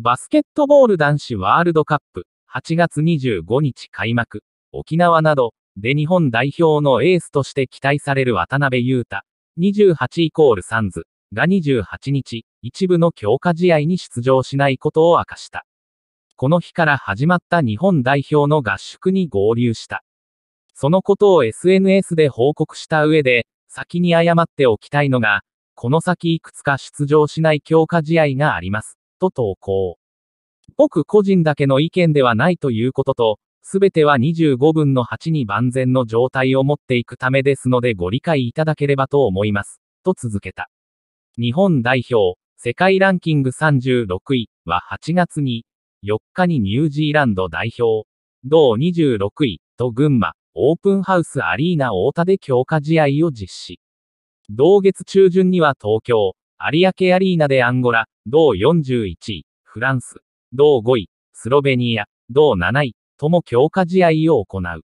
バスケットボール男子ワールドカップ8月25日開幕、沖縄などで日本代表のエースとして期待される渡辺裕太、28イコールサンズが28日、一部の強化試合に出場しないことを明かした。この日から始まった日本代表の合宿に合流した。そのことを SNS で報告した上で、先に謝っておきたいのが、この先いくつか出場しない強化試合があります。と投稿。僕個人だけの意見ではないということと、すべては25分の8に万全の状態を持っていくためですのでご理解いただければと思います。と続けた。日本代表、世界ランキング36位は8月に、4日にニュージーランド代表、同26位と群馬、オープンハウスアリーナ大田で強化試合を実施。同月中旬には東京、有明アリーナでアンゴラ、同41位、フランス、同5位、スロベニア、同7位、とも強化試合を行う。